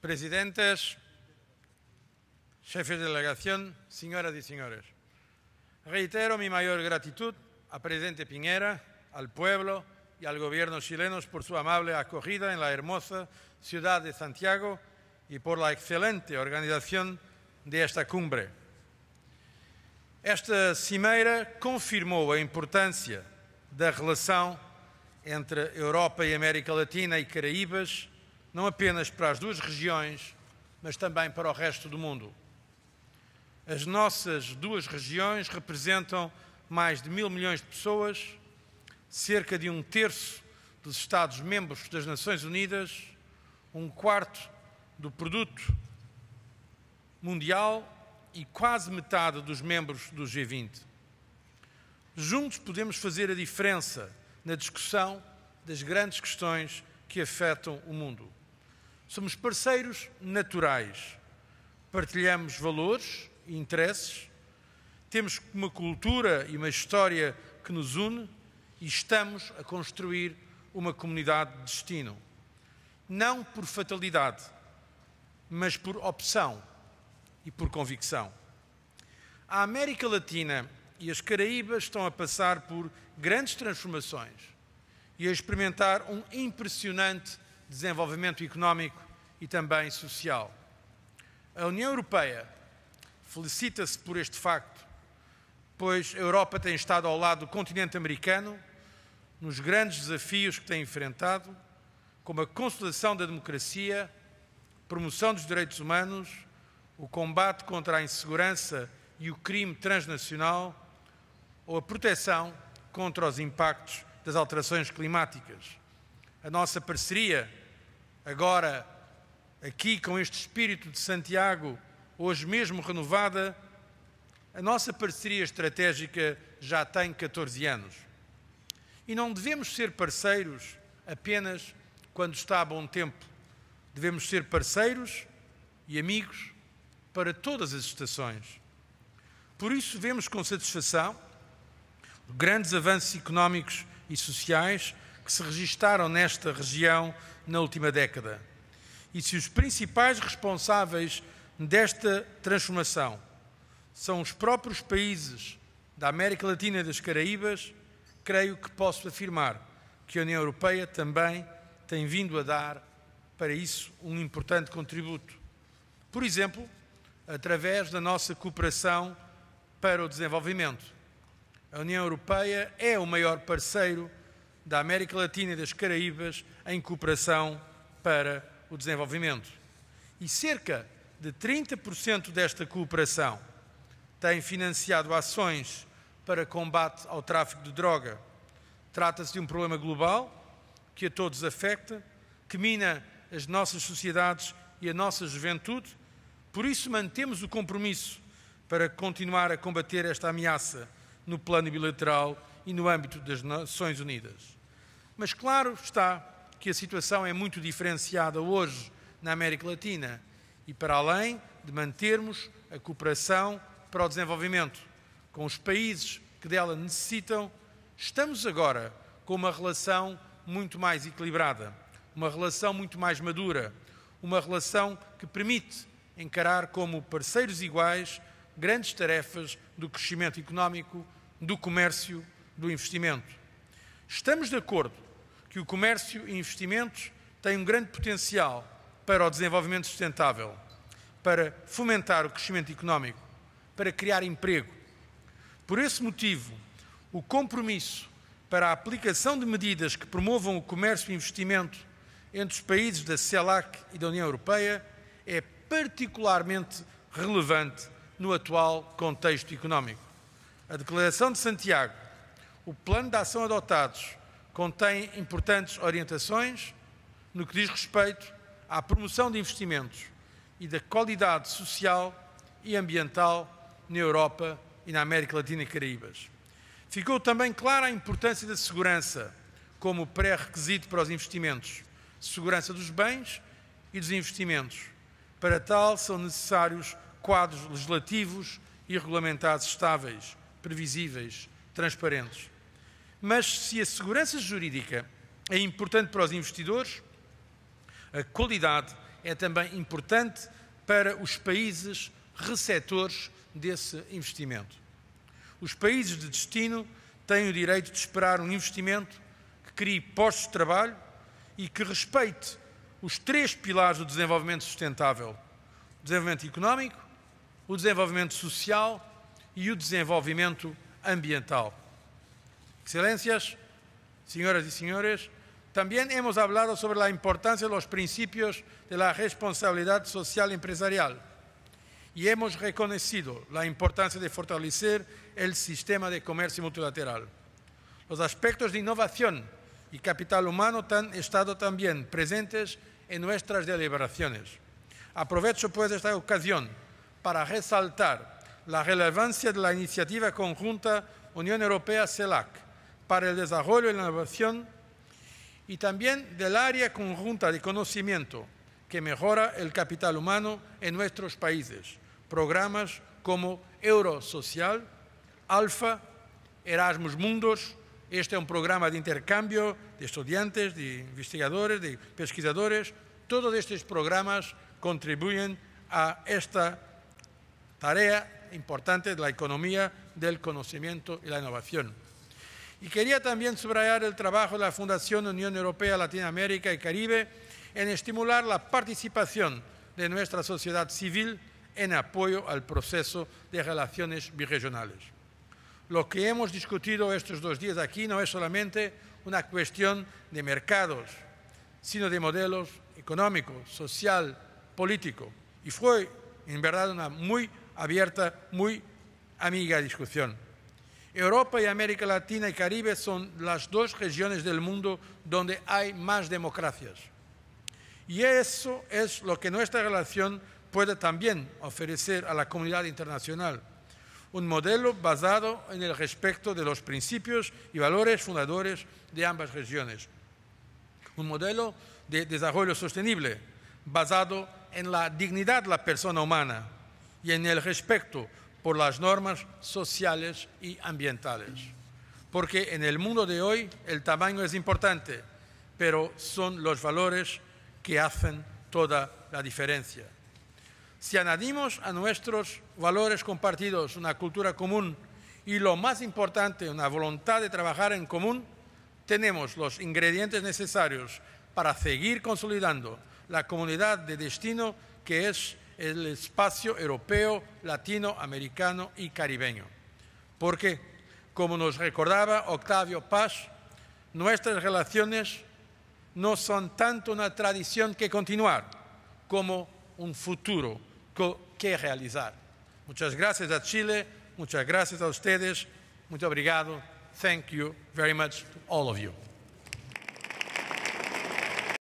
presidentes, jefes de delegación, señoras y señores. Reitero mi mayor gratitud a presidente Piñera, al pueblo y al gobierno chilenos por su amable acogida en la hermosa ciudad de Santiago y por la excelente organización de esta cumbre. Esta cimeira la importancia de la relación entre Europa y América Latina y Caraíbas não apenas para as duas regiões, mas também para o resto do mundo. As nossas duas regiões representam mais de mil milhões de pessoas, cerca de um terço dos Estados-membros das Nações Unidas, um quarto do produto mundial e quase metade dos membros do G20. Juntos podemos fazer a diferença na discussão das grandes questões que afetam o mundo. Somos parceiros naturais. Partilhamos valores e interesses, temos uma cultura e uma história que nos une e estamos a construir uma comunidade de destino. Não por fatalidade, mas por opção e por convicção. A América Latina e as Caraíbas estão a passar por grandes transformações e a experimentar um impressionante desenvolvimento económico e também social. A União Europeia felicita-se por este facto, pois a Europa tem estado ao lado do continente americano nos grandes desafios que tem enfrentado, como a consolidação da democracia, promoção dos direitos humanos, o combate contra a insegurança e o crime transnacional ou a proteção contra os impactos das alterações climáticas a nossa parceria, agora aqui com este espírito de Santiago, hoje mesmo renovada, a nossa parceria estratégica já tem 14 anos. E não devemos ser parceiros apenas quando está a bom tempo. Devemos ser parceiros e amigos para todas as estações. Por isso, vemos com satisfação grandes avanços económicos e sociais que se registaram nesta região na última década e se os principais responsáveis desta transformação são os próprios países da América Latina e das Caraíbas, creio que posso afirmar que a União Europeia também tem vindo a dar para isso um importante contributo. Por exemplo, através da nossa cooperação para o desenvolvimento. A União Europeia é o maior parceiro da América Latina e das Caraíbas em cooperação para o desenvolvimento. E cerca de 30% desta cooperação tem financiado ações para combate ao tráfico de droga. Trata-se de um problema global que a todos afeta, que mina as nossas sociedades e a nossa juventude. Por isso, mantemos o compromisso para continuar a combater esta ameaça no plano bilateral e no âmbito das Nações Unidas. Mas claro está que a situação é muito diferenciada hoje na América Latina e para além de mantermos a cooperação para o desenvolvimento com os países que dela necessitam, estamos agora com uma relação muito mais equilibrada, uma relação muito mais madura, uma relação que permite encarar como parceiros iguais grandes tarefas do crescimento económico, do comércio, do investimento. Estamos de acordo que o comércio e investimentos têm um grande potencial para o desenvolvimento sustentável, para fomentar o crescimento económico, para criar emprego. Por esse motivo, o compromisso para a aplicação de medidas que promovam o comércio e investimento entre os países da CELAC e da União Europeia é particularmente relevante no atual contexto económico. A Declaração de Santiago, o plano de ação adotados contém importantes orientações no que diz respeito à promoção de investimentos e da qualidade social e ambiental na Europa e na América Latina e Caraíbas. Ficou também clara a importância da segurança como pré-requisito para os investimentos, segurança dos bens e dos investimentos. Para tal, são necessários quadros legislativos e regulamentares estáveis, previsíveis, transparentes. Mas se a segurança jurídica é importante para os investidores, a qualidade é também importante para os países receptores desse investimento. Os países de destino têm o direito de esperar um investimento que crie postos de trabalho e que respeite os três pilares do desenvolvimento sustentável: o desenvolvimento económico, o desenvolvimento social e o desenvolvimento ambiental. Excelencias, señoras y señores, también hemos hablado sobre la importancia de los principios de la responsabilidad social empresarial y hemos reconocido la importancia de fortalecer el sistema de comercio multilateral. Los aspectos de innovación y capital humano han estado también presentes en nuestras deliberaciones. Aprovecho pues esta ocasión para resaltar la relevancia de la iniciativa conjunta Unión Europea-CELAC, para el desarrollo y la innovación y también del área conjunta de conocimiento que mejora el capital humano en nuestros países. Programas como Eurosocial, Alfa, Erasmus Mundos, este es un programa de intercambio de estudiantes, de investigadores, de pesquisadores. Todos estos programas contribuyen a esta tarea importante de la economía del conocimiento y la innovación. Y quería también subrayar el trabajo de la Fundación Unión Europea, Latinoamérica y Caribe en estimular la participación de nuestra sociedad civil en apoyo al proceso de relaciones birregionales. Lo que hemos discutido estos dos días aquí no es solamente una cuestión de mercados, sino de modelos económicos, social, político. Y fue, en verdad, una muy abierta, muy amiga discusión. Europa y América Latina y Caribe son las dos regiones del mundo donde hay más democracias. Y eso es lo que nuestra relación puede también ofrecer a la comunidad internacional. Un modelo basado en el respeto de los principios y valores fundadores de ambas regiones. Un modelo de desarrollo sostenible basado en la dignidad de la persona humana y en el respeto por las normas sociales y ambientales. Porque en el mundo de hoy el tamaño es importante, pero son los valores que hacen toda la diferencia. Si añadimos a nuestros valores compartidos una cultura común y lo más importante, una voluntad de trabajar en común, tenemos los ingredientes necesarios para seguir consolidando la comunidad de destino que es el espacio europeo, latinoamericano y caribeño. Porque, como nos recordaba Octavio Paz, nuestras relaciones no son tanto una tradición que continuar como un futuro que realizar. Muchas gracias a Chile, muchas gracias a ustedes, mucho obrigado. Thank you very much to all of you.